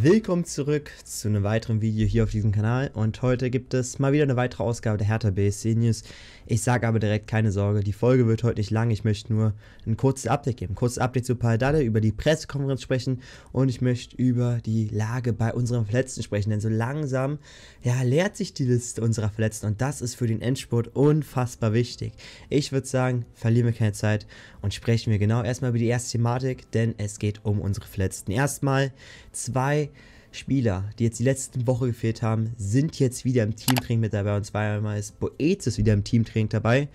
Willkommen zurück zu einem weiteren Video hier auf diesem Kanal und heute gibt es mal wieder eine weitere Ausgabe der Hertha BSC News. Ich sage aber direkt keine Sorge, die Folge wird heute nicht lang, ich möchte nur ein kurzes Update geben. Ein kurzes Update zu Paldade, über die Pressekonferenz sprechen und ich möchte über die Lage bei unseren Verletzten sprechen, denn so langsam ja, leert sich die Liste unserer Verletzten und das ist für den Endspurt unfassbar wichtig. Ich würde sagen, verlieren wir keine Zeit und sprechen wir genau erstmal über die erste Thematik, denn es geht um unsere Verletzten. Erstmal zwei zwei Spieler, die jetzt die letzten Woche gefehlt haben, sind jetzt wieder im Teamtraining mit dabei. Und zweimal ist Boetius wieder im Teamtraining dabei.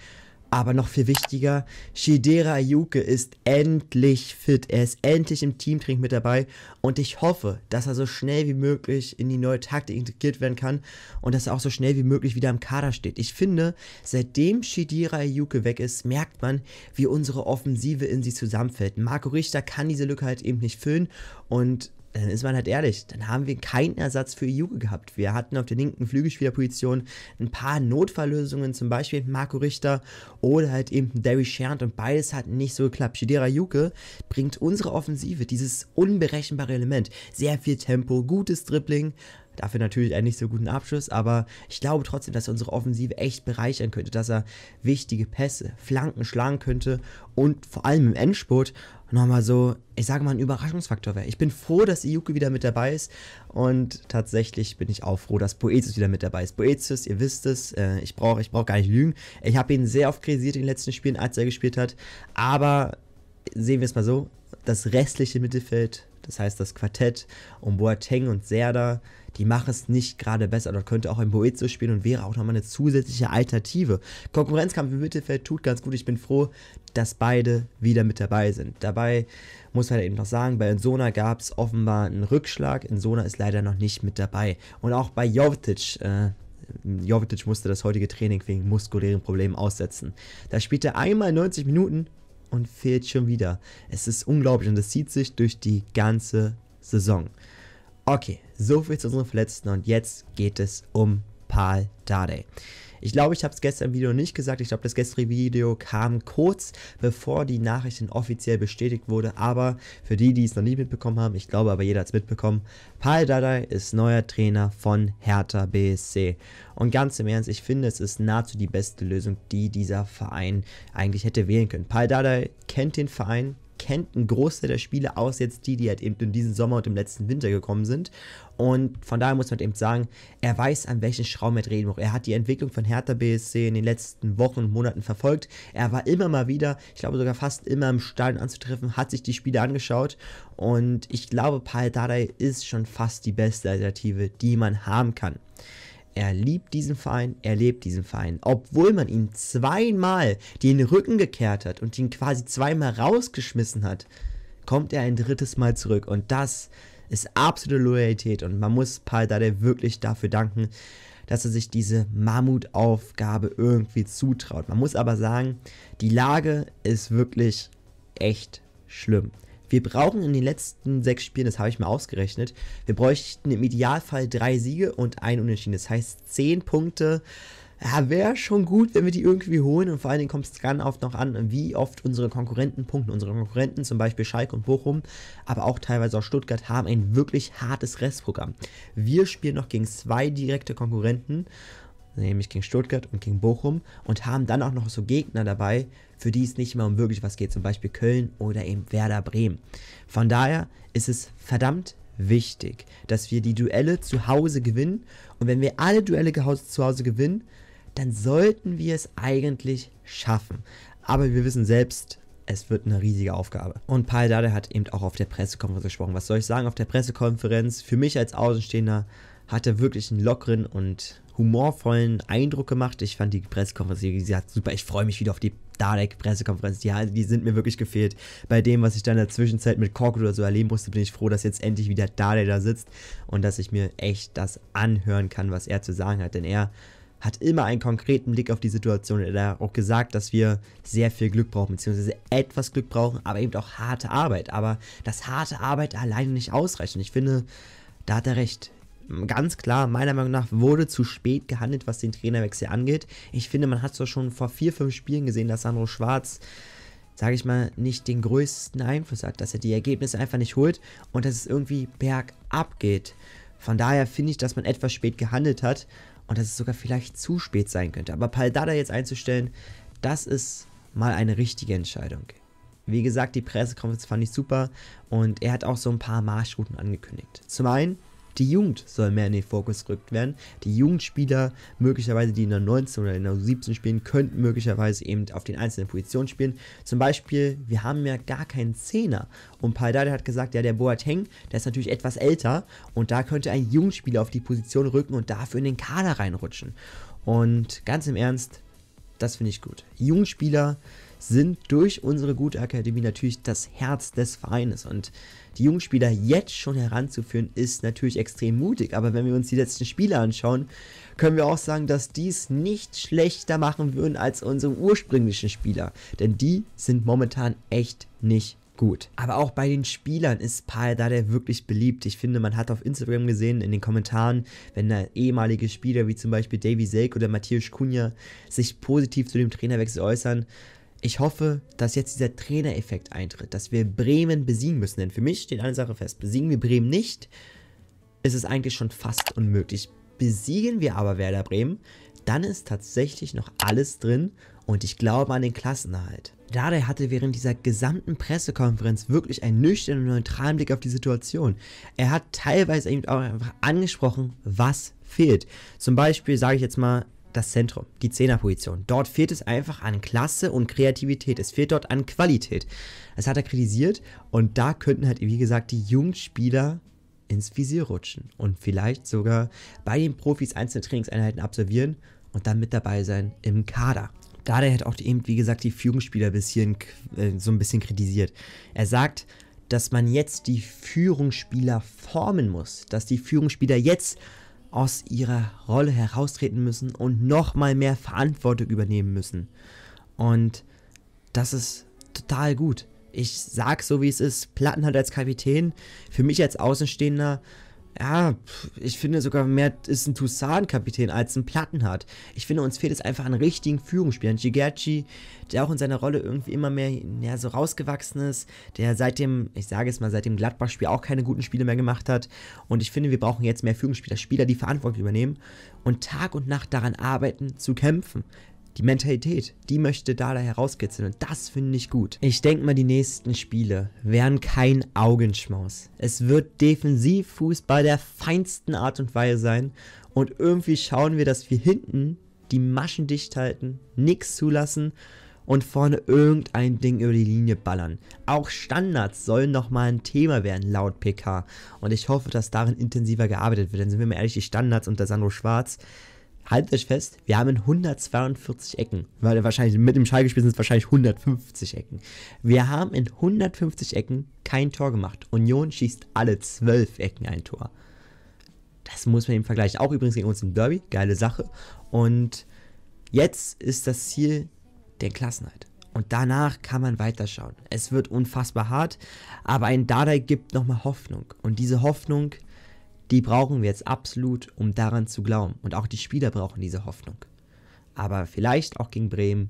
Aber noch viel wichtiger, Shidera Ayuke ist endlich fit. Er ist endlich im Teamtraining mit dabei. Und ich hoffe, dass er so schnell wie möglich in die neue Taktik integriert werden kann. Und dass er auch so schnell wie möglich wieder im Kader steht. Ich finde, seitdem Shidera Ayuke weg ist, merkt man, wie unsere Offensive in sie zusammenfällt. Marco Richter kann diese Lücke halt eben nicht füllen. Und dann ist man halt ehrlich, dann haben wir keinen Ersatz für EU gehabt. Wir hatten auf der linken Flügelspielerposition ein paar Notfalllösungen, zum Beispiel Marco Richter oder halt eben Derry Sherrand und beides hat nicht so geklappt. Shidera Juke bringt unsere Offensive, dieses unberechenbare Element, sehr viel Tempo, gutes Dribbling, Dafür natürlich einen nicht so guten Abschluss, aber ich glaube trotzdem, dass er unsere Offensive echt bereichern könnte, dass er wichtige Pässe, Flanken schlagen könnte und vor allem im Endspurt nochmal so, ich sage mal, ein Überraschungsfaktor wäre. Ich bin froh, dass Iuki wieder mit dabei ist und tatsächlich bin ich auch froh, dass Boetius wieder mit dabei ist. Boetius, ihr wisst es, äh, ich brauche ich brauch gar nicht lügen. Ich habe ihn sehr oft kritisiert in den letzten Spielen, als er gespielt hat, aber sehen wir es mal so, das restliche Mittelfeld, das heißt das Quartett um Boateng und Serda, die machen es nicht gerade besser. Dort könnte auch ein Boezzo spielen und wäre auch nochmal eine zusätzliche Alternative. Konkurrenzkampf im Mittelfeld tut ganz gut. Ich bin froh, dass beide wieder mit dabei sind. Dabei muss man eben noch sagen, bei Insona gab es offenbar einen Rückschlag. Insona ist leider noch nicht mit dabei. Und auch bei Jovetic, äh, Jovetic musste das heutige Training wegen muskulären Problemen aussetzen. Da spielte er einmal 90 Minuten, und fehlt schon wieder. Es ist unglaublich und das zieht sich durch die ganze Saison. Okay, soviel zu unseren Verletzten und jetzt geht es um Paul Dardai. Ich glaube, ich habe es gestern im Video nicht gesagt. Ich glaube, das gestrige Video kam kurz bevor die Nachrichten offiziell bestätigt wurde. Aber für die, die es noch nie mitbekommen haben, ich glaube aber jeder hat es mitbekommen, Paul Dardai ist neuer Trainer von Hertha BSC. Und ganz im Ernst, ich finde, es ist nahezu die beste Lösung, die dieser Verein eigentlich hätte wählen können. Paul Dardai kennt den Verein, kennt ein Großteil der Spiele aus jetzt die, die halt eben in diesem Sommer und im letzten Winter gekommen sind. Und von daher muss man eben sagen, er weiß, an welchen Schrauben er drehen muss. Er hat die Entwicklung von Hertha BSC in den letzten Wochen und Monaten verfolgt. Er war immer mal wieder, ich glaube sogar fast immer im Stall anzutreffen, hat sich die Spiele angeschaut. Und ich glaube, Paul Dardai ist schon fast die beste Alternative, die man haben kann. Er liebt diesen Verein, er lebt diesen Verein. Obwohl man ihm zweimal den Rücken gekehrt hat und ihn quasi zweimal rausgeschmissen hat, kommt er ein drittes Mal zurück. Und das ist absolute Loyalität. Und man muss Paul Dade wirklich dafür danken, dass er sich diese Mammutaufgabe irgendwie zutraut. Man muss aber sagen, die Lage ist wirklich echt schlimm. Wir brauchen in den letzten sechs Spielen, das habe ich mal ausgerechnet, wir bräuchten im Idealfall drei Siege und ein Unentschieden. Das heißt, zehn Punkte. Ja, wäre schon gut, wenn wir die irgendwie holen. Und vor allen Dingen kommt es ganz oft noch an, wie oft unsere Konkurrenten punkten. Unsere Konkurrenten, zum Beispiel Schalke und Bochum, aber auch teilweise auch Stuttgart, haben ein wirklich hartes Restprogramm. Wir spielen noch gegen zwei direkte Konkurrenten nämlich gegen Stuttgart und gegen Bochum und haben dann auch noch so Gegner dabei, für die es nicht mehr um wirklich was geht, zum Beispiel Köln oder eben Werder Bremen. Von daher ist es verdammt wichtig, dass wir die Duelle zu Hause gewinnen und wenn wir alle Duelle zu Hause gewinnen, dann sollten wir es eigentlich schaffen. Aber wir wissen selbst, es wird eine riesige Aufgabe. Und Paul Dade hat eben auch auf der Pressekonferenz gesprochen. Was soll ich sagen auf der Pressekonferenz? Für mich als Außenstehender hat er wirklich einen lockeren und humorvollen Eindruck gemacht. Ich fand die Pressekonferenz, wie gesagt, super. Ich freue mich wieder auf die Dalek-Pressekonferenz. Ja, die sind mir wirklich gefehlt. Bei dem, was ich dann in der Zwischenzeit mit Korkut oder so erleben musste, bin ich froh, dass jetzt endlich wieder Dalek da sitzt und dass ich mir echt das anhören kann, was er zu sagen hat. Denn er hat immer einen konkreten Blick auf die Situation. Er hat auch gesagt, dass wir sehr viel Glück brauchen, beziehungsweise etwas Glück brauchen, aber eben auch harte Arbeit. Aber das harte Arbeit alleine nicht ausreicht. Und ich finde, da hat er recht ganz klar, meiner Meinung nach wurde zu spät gehandelt, was den Trainerwechsel angeht. Ich finde, man hat es doch schon vor vier, fünf Spielen gesehen, dass Sandro Schwarz, sage ich mal, nicht den größten Einfluss hat, dass er die Ergebnisse einfach nicht holt und dass es irgendwie bergab geht. Von daher finde ich, dass man etwas spät gehandelt hat und dass es sogar vielleicht zu spät sein könnte. Aber Paldada jetzt einzustellen, das ist mal eine richtige Entscheidung. Wie gesagt, die Pressekonferenz fand ich super und er hat auch so ein paar Marschrouten angekündigt. Zum einen die Jugend soll mehr in den Fokus gerückt werden. Die Jugendspieler, möglicherweise die in der 19 oder in der 17 spielen, könnten möglicherweise eben auf den einzelnen Positionen spielen. Zum Beispiel, wir haben ja gar keinen Zehner. Und Paidade hat gesagt, ja, der Boateng, der ist natürlich etwas älter und da könnte ein Jugendspieler auf die Position rücken und dafür in den Kader reinrutschen. Und ganz im Ernst, das finde ich gut. Jugendspieler, sind durch unsere gute Akademie natürlich das Herz des Vereines. Und die jungen Spieler jetzt schon heranzuführen, ist natürlich extrem mutig. Aber wenn wir uns die letzten Spiele anschauen, können wir auch sagen, dass dies nicht schlechter machen würden als unsere ursprünglichen Spieler. Denn die sind momentan echt nicht gut. Aber auch bei den Spielern ist Paul Dardai wirklich beliebt. Ich finde, man hat auf Instagram gesehen, in den Kommentaren, wenn da ehemalige Spieler wie zum Beispiel Davy Selk oder Matthias Kunja sich positiv zu dem Trainerwechsel äußern, ich hoffe, dass jetzt dieser Trainereffekt eintritt, dass wir Bremen besiegen müssen. Denn für mich steht eine Sache fest. Besiegen wir Bremen nicht, ist es eigentlich schon fast unmöglich. Besiegen wir aber Werder Bremen, dann ist tatsächlich noch alles drin und ich glaube an den Klassenerhalt. Dardai hatte während dieser gesamten Pressekonferenz wirklich einen nüchternen und neutralen Blick auf die Situation. Er hat teilweise eben auch einfach angesprochen, was fehlt. Zum Beispiel sage ich jetzt mal, das Zentrum, die Zehnerposition. Dort fehlt es einfach an Klasse und Kreativität. Es fehlt dort an Qualität. Das hat er kritisiert und da könnten halt, wie gesagt, die Jungspieler ins Visier rutschen und vielleicht sogar bei den Profis einzelne Trainingseinheiten absolvieren und dann mit dabei sein im Kader. Dada hat auch eben, wie gesagt, die Führungsspieler bis hierhin äh, so ein bisschen kritisiert. Er sagt, dass man jetzt die Führungsspieler formen muss, dass die Führungsspieler jetzt aus ihrer Rolle heraustreten müssen und nochmal mehr Verantwortung übernehmen müssen. Und das ist total gut. Ich sag so, wie es ist. Platten hat als Kapitän, für mich als Außenstehender ja, ich finde sogar mehr ist ein Toussaint-Kapitän als ein Plattenhardt. Ich finde, uns fehlt es einfach an richtigen Führungsspielern. Gigerci, der auch in seiner Rolle irgendwie immer mehr ja, so rausgewachsen ist, der seit dem, ich sage es mal, seit dem Gladbach-Spiel auch keine guten Spiele mehr gemacht hat. Und ich finde, wir brauchen jetzt mehr Führungsspieler, Spieler, die Verantwortung übernehmen und Tag und Nacht daran arbeiten, zu kämpfen. Die Mentalität, die möchte Dada herauskitzeln und das finde ich gut. Ich denke mal, die nächsten Spiele werden kein Augenschmaus. Es wird Defensivfußball der feinsten Art und Weise sein und irgendwie schauen wir, dass wir hinten die Maschen dicht halten, nichts zulassen und vorne irgendein Ding über die Linie ballern. Auch Standards sollen nochmal ein Thema werden, laut PK. Und ich hoffe, dass darin intensiver gearbeitet wird. Denn sind wir mal ehrlich, die Standards unter Sandro Schwarz, haltet euch fest, wir haben 142 Ecken. Weil wahrscheinlich mit dem Schallgespiel sind es wahrscheinlich 150 Ecken. Wir haben in 150 Ecken kein Tor gemacht. Union schießt alle 12 Ecken ein Tor. Das muss man im Vergleich Auch übrigens gegen uns im Derby. Geile Sache. Und jetzt ist das Ziel der Klassenheit. Und danach kann man weiterschauen. Es wird unfassbar hart, aber ein Dada gibt nochmal Hoffnung. Und diese Hoffnung, die brauchen wir jetzt absolut, um daran zu glauben. Und auch die Spieler brauchen diese Hoffnung. Aber vielleicht auch gegen Bremen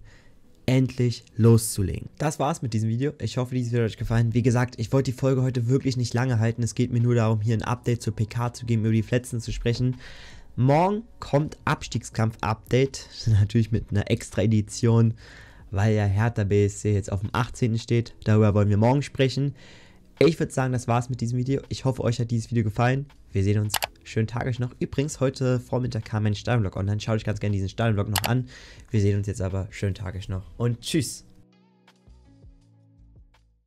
endlich loszulegen. Das war's mit diesem Video. Ich hoffe, dieses Video hat euch gefallen. Wie gesagt, ich wollte die Folge heute wirklich nicht lange halten. Es geht mir nur darum, hier ein Update zur PK zu geben, über die Plätze zu sprechen. Morgen kommt Abstiegskampf-Update. Natürlich mit einer extra Edition, weil ja Hertha BSC jetzt auf dem 18. steht. Darüber wollen wir morgen sprechen. Ich würde sagen, das war's mit diesem Video. Ich hoffe, euch hat dieses Video gefallen. Wir sehen uns. Schönen Tag euch noch. Übrigens, heute Vormittag kam mein Stadionblog online. Schaut euch ganz gerne diesen Stadionblog noch an. Wir sehen uns jetzt aber. Schönen Tag euch noch und tschüss.